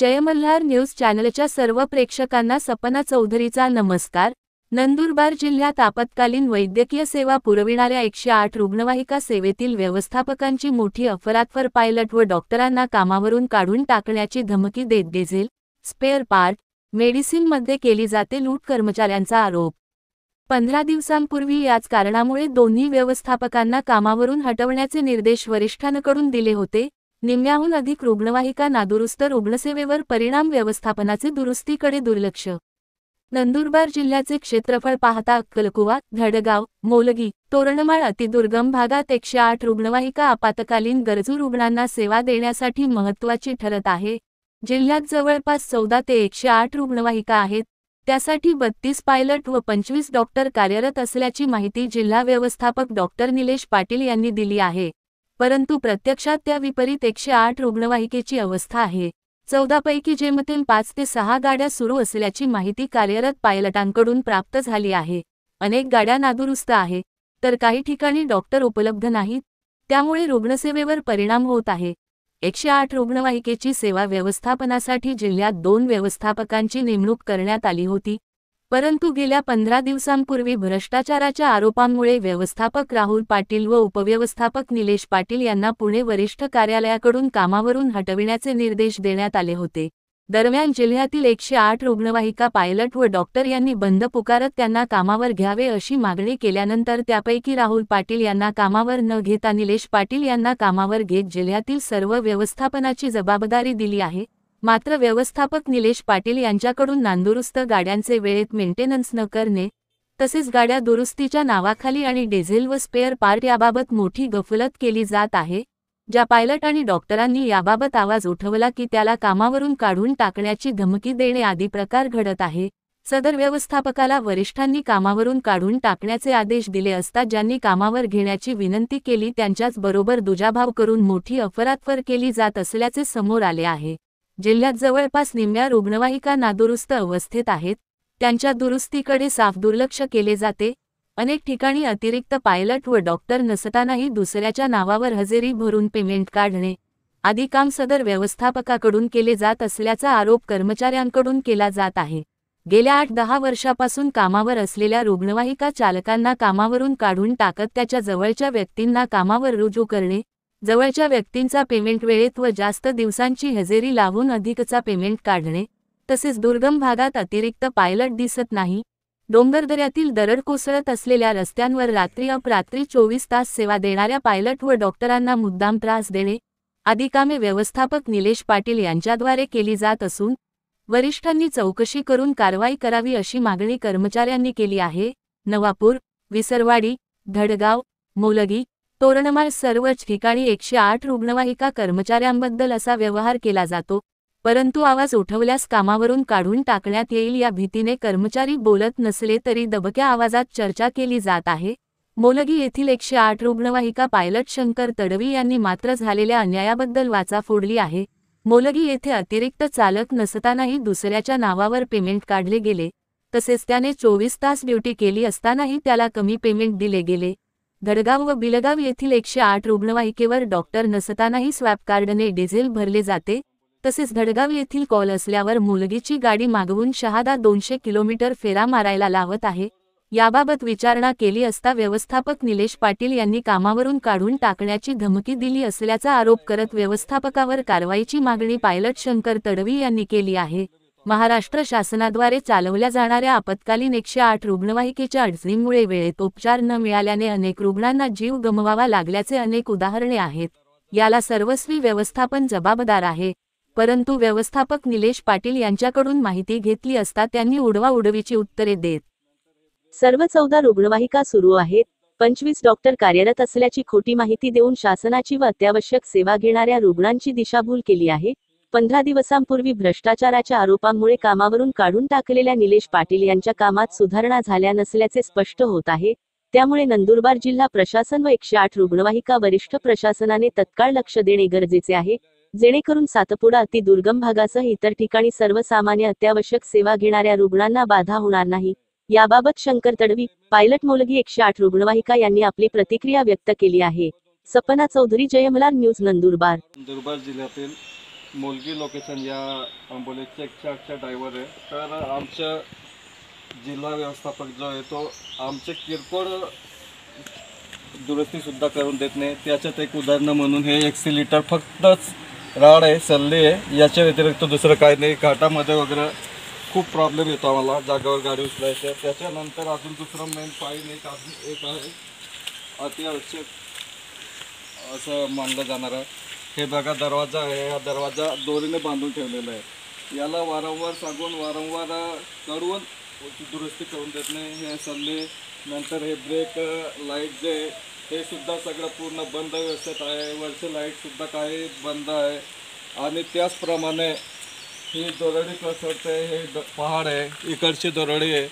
जयमल्हार news चॅनलच्या सर्व प्रेक्षकांना सपना चौधरीचा नमस्कार नंदुरबार जिल्ह्यात आपत्कालीन वैद्यकीय सेवा पुरविणाऱ्या एकशे आठ रुग्णवाहिका सेवेतील व्यवस्थापकांची मोठी अफरातफर पायलट व डॉक्टरांना कामावरून काढून टाकण्याची धमकी देत डिझेल स्पेअर पार्ट मेडिसिनमध्ये केली जाते लूट कर्मचाऱ्यांचा आरोप पंधरा दिवसांपूर्वी याच कारणामुळे दोन्ही व्यवस्थापकांना कामावरून हटवण्याचे निर्देश वरिष्ठांकडून दिले होते निम्म्याहून अधिक रुग्णवाहिका नादुरुस्त रुग्णसेवेवर परिणाम व्यवस्थापनाचे दुरुस्तीकडे दुर्लक्ष नंदुरबार जिल्ह्याचे क्षेत्रफळ पाहता अक्कलकुवा धडगाव मोलगी तोरणमाळ अतिदुर्गम भागात एकशे आठ रुग्णवाहिका आपातकालीन गरजू रुग्णांना सेवा देण्यासाठी महत्वाची ठरत आहे जिल्ह्यात जवळपास चौदा ते एकशे आठ रुग्णवाहिका आहेत त्यासाठी बत्तीस पायलट व पंचवीस डॉक्टर कार्यरत असल्याची माहिती जिल्हा व्यवस्थापक डॉक्टर निलेश पाटील यांनी दिली आहे परंतु प्रत्यक्षात त्या विपरीत एकशे आठ रुग्णवाहिकेची अवस्था आहे चौदापैकी जेमतील पाच ते सहा गाड्या सुरू असल्याची माहिती कार्यरत पायलटांकडून प्राप्त झाली आहे अनेक गाड्या नादुरुस्त आहे तर काही ठिकाणी डॉक्टर उपलब्ध नाहीत त्यामुळे रुग्णसेवेवर परिणाम होत आहे एकशे आठ रुग्णवाहिकेची सेवा व्यवस्थापनासाठी जिल्ह्यात दोन व्यवस्थापकांची नेमणूक करण्यात आली होती परंतु गेल्या पंधरा दिवसांपूर्वी भ्रष्टाचाराच्या आरोपांमुळे व्यवस्थापक राहुल पाटील व उपव्यवस्थापक निलेश पाटील यांना पुणे वरिष्ठ कार्यालयाकडून कामावरून हटविण्याचे निर्देश देण्यात आले होते दरम्यान जिल्ह्यातील एकशे आठ रुग्णवाहिका पायलट व डॉक्टर यांनी बंद पुकारत त्यांना कामावर घ्यावे अशी मागणी केल्यानंतर त्यापैकी राहुल पाटील यांना कामावर न घेता निलेश पाटील यांना कामावर घेत जिल्ह्यातील सर्व व्यवस्थापनाची जबाबदारी दिली आहे मात्र व्यवस्थापक निलेश पाटील यांच्याकडून नांदुरुस्त गाड्यांचे वेळेत मेंटेनन्स न करणे तसेच गाड्या दुरुस्तीच्या नावाखाली आणि डिझेल व स्पेअर पार्ट याबाबत मोठी गफलत केली जात आहे ज्या पायलट आणि डॉक्टरांनी याबाबत आवाज उठवला की त्याला कामावरून काढून टाकण्याची धमकी देणे आदी प्रकार घडत आहे सदर व्यवस्थापकाला वरिष्ठांनी कामावरून काढून टाकण्याचे आदेश दिले असता ज्यांनी कामावर घेण्याची विनंती केली त्यांच्याच बरोबर दुजाभाव करून मोठी अफरातफर केली जात असल्याचे समोर आले आहे जिल्ह्यात जवळपास निम्म्या रुग्णवाहिका नादुरुस्त अवस्थेत आहेत त्यांच्या दुरुस्तीकडे साफ दुर्लक्ष केले जाते अनेक ठिकाणी अतिरिक्त पायलट व डॉक्टर नसतानाही दुसऱ्याच्या नावावर हजेरी भरून पेमेंट काढणे आदी काम सदर व्यवस्थापकाकडून केले जात असल्याचा आरोप कर्मचाऱ्यांकडून केला जात आहे गेल्या आठ दहा वर्षापासून कामावर असलेल्या रुग्णवाहिका चालकांना कामावरून काढून टाकत त्याच्या जवळच्या व्यक्तींना कामावर रुजू करणे जवळच्या व्यक्तींचा पेमेंट वेळेत व जास्त दिवसांची हजेरी लावून अधिकचा पेमेंट काढणे तसेच दुर्गम भागात अतिरिक्त पायलट दिसत नाही डोंगरदऱ्यातील दरड कोसळत असलेल्या रस्त्यांवर रात्री अपरात्री चोवीस तास सेवा देणाऱ्या पायलट व डॉक्टरांना मुद्दाम त्रास देणे आदी कामे व्यवस्थापक निलेश पाटील यांच्याद्वारे केली जात असून वरिष्ठांनी चौकशी करून कारवाई करावी अशी मागणी कर्मचाऱ्यांनी केली आहे नवापूर विसरवाडी धडगाव मोलगी तोरणमाळ सर्वच ठिकाणी एकशे आठ रुग्णवाहिका कर्मचाऱ्यांबद्दल असा व्यवहार केला जातो परंतु आवाज उठवल्यास कामावरून काढून टाकण्यात येईल या भीतीने कर्मचारी बोलत नसले तरी दबक्या आवाजात चर्चा केली जात आहे मोलगी येथील एकशे आठ रुग्णवाहिका पायलट शंकर तडवी यांनी मात्र झालेल्या अन्यायाबद्दल वाचा फोडली आहे मोलगी येथे अतिरिक्त चालक नसतानाही दुसऱ्याच्या नावावर पेमेंट काढले गेले तसेच त्याने चोवीस तास ड्युटी केली असतानाही त्याला कमी पेमेंट दिले गेले धडगाव व बिलगाव येथील एकशे आठ रुग्णवाहिकेवर डॉक्टर नसतानाही स्वॅप कार्डने डिझेल भरले जाते तसेच धडगाव येथील कॉल असल्यावर मुलगीची गाडी मागवून शहादा दोनशे किलोमीटर फेरा मारायला लावत आहे याबाबत विचारणा केली असता व्यवस्थापक निलेश पाटील यांनी कामावरून काढून टाकण्याची धमकी दिली असल्याचा आरोप करत व्यवस्थापकावर कारवाईची मागणी पायलट शंकर तडवी यांनी केली आहे महाराष्ट्र शासनाद्वारे चालवल्या जाणाऱ्या आपत्कालीन एकशे आठ रुग्णवाहिकेच्या अडचणींमुळे वेळेत उपचार न मिळाल्याने अनेक रुग्णांना जीव गमवावा लागल्याचे अनेक उदाहरणे आहेत याला सर्वस्वी व्यवस्थापन जबाबदार आहे परंतु व्यवस्थापक निलेश पाटील यांच्याकडून माहिती घेतली असता त्यांनी उडवा उडवीची उत्तरे देत सर्व चौदा रुग्णवाहिका सुरू आहेत पंचवीस डॉक्टर कार्यरत असल्याची खोटी माहिती देऊन शासनाची व अत्यावश्यक सेवा घेणाऱ्या रुग्णांची दिशाभूल केली आहे पंधरा दिवसांपूर्वी भ्रष्टाचाराच्या आरोपांमुळे कामावरून काढून टाकलेल्या निलेश पाटील यांच्या कामात सुधारणा झाल्या नसल्याचे स्पष्ट होत आहे त्यामुळे नंदुरबार जिल्हा प्रशासन व एकशे आठ रुग्णवाहिका वरिष्ठ प्रशासनाने तत्काळ लक्ष देणे गरजेचे आहे जेणेकरून सातपुडा अतिदुर्गम भागासह इतर ठिकाणी सर्वसामान्य अत्यावश्यक सेवा घेणाऱ्या रुग्णांना बाधा होणार नाही याबाबत शंकर तडवी पायलट मोलगी एकशे आठ रुग्णवाहिका यांनी आपली प्रतिक्रिया व्यक्त केली आहे सपना चौधरी जयमलाल न्यूज नंदुरबार नंदुरबार जिल्ह्यातील मुलगी लोकेशन या आंबोलीचे एकशे ड्रायव्हर आहे तर आमचं जिल्हा व्यवस्थापक जो आहे तो आमचे किरकोळ दुरुस्तीसुद्धा करून देत नाही त्याच्यात एक उदाहरणं म्हणून हे एक लिटर फक्तच राड आहे सल्ले आहे याच्या व्यतिरिक्त दुसरं काही नाही घाटामध्ये वगैरे खूप प्रॉब्लेम येतो आम्हाला जागेवर गाडी आहे त्याच्यानंतर अजून दुसरं मेन पाईन एक अजून एक आहे अतिआवश्यक असं मानलं जाणार आहे हे बघा दरवाजा आहे हा दरवाजा दोरीने बांधून ठेवलेला आहे याला वारंवार सांगून वारंवार करून दुरुस्ती करून देत नाही हे सल्ले नंतर हे ब्रेक लाईट जे हे सुद्धा सगळं पूर्ण बंद व्यवस्थेत आहे वरचे लाईटसुद्धा काही बंद आहे आणि त्याचप्रमाणे ही दोरडी कसरते हे द पहाड आहे इकडची दोरडी आहे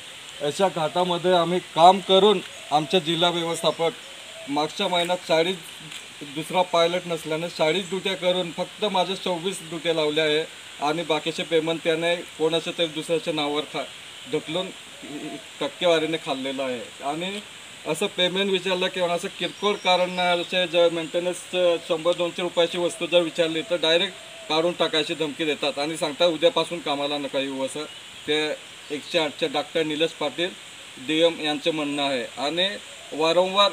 अशा घाटामध्ये आम्ही काम करून आमच्या जिल्हा व्यवस्थापक मागच्या महिन्यात चाळीस दुसरा पायलट नसल्याने चाळीस ड्युट्या करून फक्त माझ्या सव्वीस ड्युट्या लावल्या आहे आणि बाकीचे पेमेंट त्याने कोणाच्या तरी दुसऱ्याच्या नावावर खा ढकलून टक्केवारीने खाल्लेलं आहे आणि असं पेमेंट विचारलं किंवा असं किरकोळ कारणाचे जर मेंटेनन्स शंभर दोनशे रुपयाची वस्तू जर विचारली तर डायरेक्ट काढून टाकायची धमकी देतात आणि सांगतात उद्यापासून कामाला नका येऊ असं ते एकशे आठच्या doctor Nilesh Patil D M यांचं म्हणणं आहे आणि वारंवार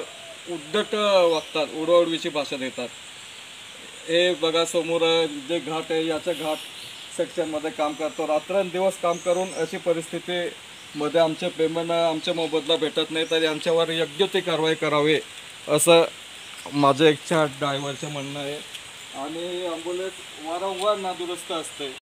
उद्धट वागतात उडवडवीची भाषा देतात हे बघा समोर जे घाट आहे याच्या घाट सेक्शनमध्ये काम करतो रात्रंदिवस काम करून अशी परिस्थितीमध्ये आमचे पेमेंट आमच्या मोबदला भेटत नाही तर यांच्यावर योग्य ती कारवाई करावी असं माझं इच्छा ड्रायव्हरचं म्हणणं आहे आणि ॲम्ब्युलन्स वारंवार नादुरुस्त असते